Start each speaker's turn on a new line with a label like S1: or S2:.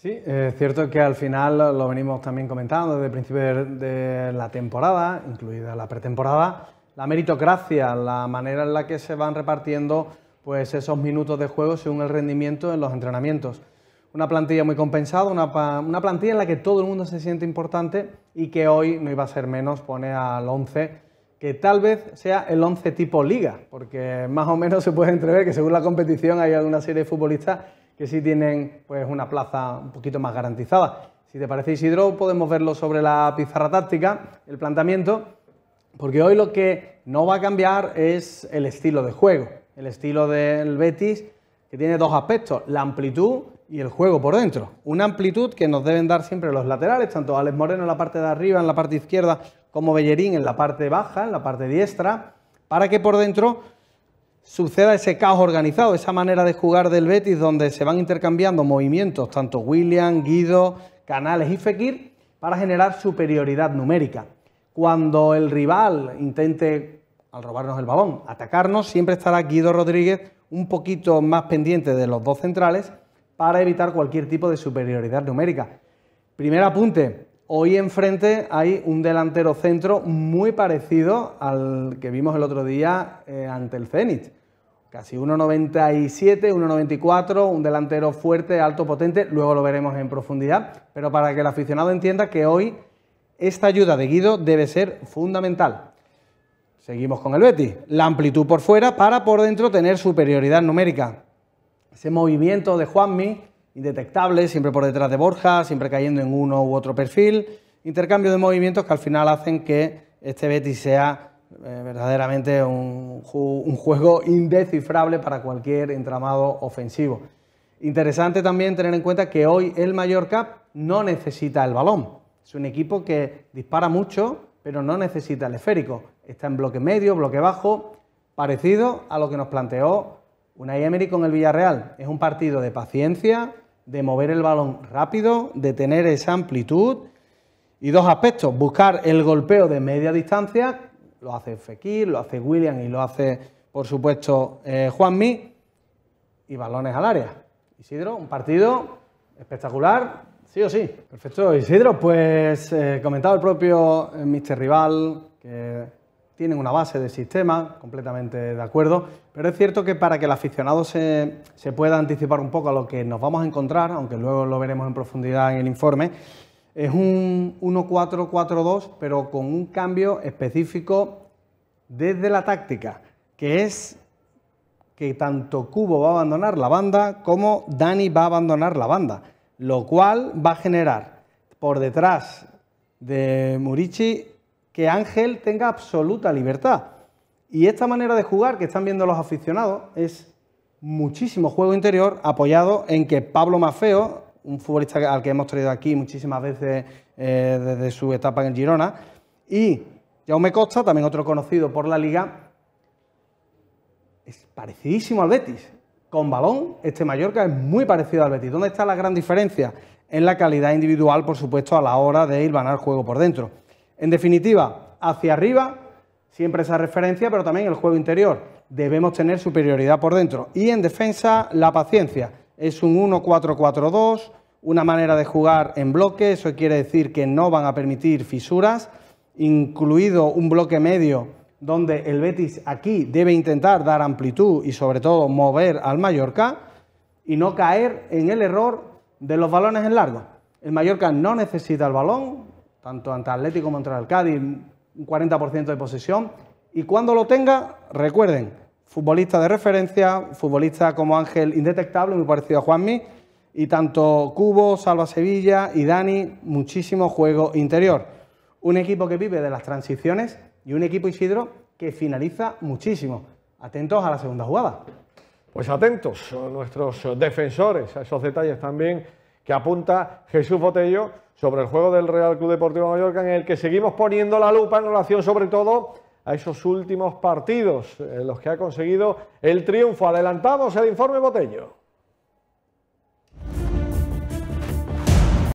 S1: Sí, es cierto que al final lo venimos también comentando desde el principio de la temporada, incluida la pretemporada, la meritocracia, la manera en la que se van repartiendo pues, esos minutos de juego según el rendimiento en los entrenamientos. Una plantilla muy compensada, una, una plantilla en la que todo el mundo se siente importante y que hoy no iba a ser menos, pone al 11, que tal vez sea el 11 tipo liga, porque más o menos se puede entrever que según la competición hay alguna serie de futbolistas que sí tienen pues, una plaza un poquito más garantizada. Si te parece, Isidro, podemos verlo sobre la pizarra táctica, el planteamiento, porque hoy lo que no va a cambiar es el estilo de juego. El estilo del Betis, que tiene dos aspectos, la amplitud y el juego por dentro. Una amplitud que nos deben dar siempre los laterales, tanto Alex Moreno en la parte de arriba, en la parte izquierda, como Bellerín en la parte baja, en la parte diestra, para que por dentro suceda ese caos organizado, esa manera de jugar del Betis donde se van intercambiando movimientos, tanto William, Guido, Canales y Fekir, para generar superioridad numérica. Cuando el rival intente, al robarnos el balón, atacarnos, siempre estará Guido Rodríguez un poquito más pendiente de los dos centrales para evitar cualquier tipo de superioridad numérica. Primer apunte, hoy enfrente hay un delantero centro muy parecido al que vimos el otro día eh, ante el Zenit. Casi 1,97, 1,94, un delantero fuerte, alto, potente, luego lo veremos en profundidad, pero para que el aficionado entienda que hoy esta ayuda de Guido debe ser fundamental. Seguimos con el Betis. La amplitud por fuera para por dentro tener superioridad numérica. Ese movimiento de Juanmi, indetectable, siempre por detrás de Borja, siempre cayendo en uno u otro perfil. Intercambio de movimientos que al final hacen que este Betis sea eh, verdaderamente un, juego indecifrable para cualquier entramado ofensivo. Interesante también tener en cuenta que hoy el Mallorca no necesita el balón. Es un equipo que dispara mucho, pero no necesita el esférico. Está en bloque medio, bloque bajo, parecido a lo que nos planteó una Emery con el Villarreal. Es un partido de paciencia, de mover el balón rápido, de tener esa amplitud y dos aspectos, buscar el golpeo de media distancia lo hace Fekir, lo hace William y lo hace, por supuesto, eh, Juanmi, y balones al área. Isidro, un partido espectacular, sí o sí. Perfecto, Isidro, pues eh, comentaba el propio eh, Mr. Rival que tienen una base de sistema, completamente de acuerdo, pero es cierto que para que el aficionado se, se pueda anticipar un poco a lo que nos vamos a encontrar, aunque luego lo veremos en profundidad en el informe, es un 1-4-4-2, pero con un cambio específico desde la táctica, que es que tanto Cubo va a abandonar la banda como Dani va a abandonar la banda, lo cual va a generar por detrás de Murichi que Ángel tenga absoluta libertad. Y esta manera de jugar que están viendo los aficionados es muchísimo juego interior apoyado en que Pablo Mafeo un futbolista al que hemos traído aquí muchísimas veces eh, desde su etapa en Girona. Y Jaume Costa, también otro conocido por la liga, es parecidísimo al Betis. Con balón, este Mallorca es muy parecido al Betis. ¿Dónde está la gran diferencia? En la calidad individual, por supuesto, a la hora de ir ganar juego por dentro. En definitiva, hacia arriba, siempre esa referencia, pero también el juego interior. Debemos tener superioridad por dentro. Y en defensa, la paciencia es un 1-4-4-2, una manera de jugar en bloque, eso quiere decir que no van a permitir fisuras, incluido un bloque medio donde el Betis aquí debe intentar dar amplitud y sobre todo mover al Mallorca y no caer en el error de los balones en largo. El Mallorca no necesita el balón, tanto ante Atlético como ante el Cádiz, un 40% de posesión. Y cuando lo tenga, recuerden, futbolista de referencia, futbolista como Ángel indetectable, muy parecido a Juanmi, y tanto Cubo, Salva Sevilla y Dani, muchísimo juego interior. Un equipo que vive de las transiciones y un equipo Isidro que finaliza muchísimo. Atentos a la segunda jugada. Pues atentos a nuestros defensores, a esos detalles también que apunta Jesús Botello sobre el juego del Real Club Deportivo Mallorca, en el que seguimos poniendo la lupa en relación sobre todo a esos últimos partidos en los que ha conseguido el triunfo. Adelantamos el informe Botello.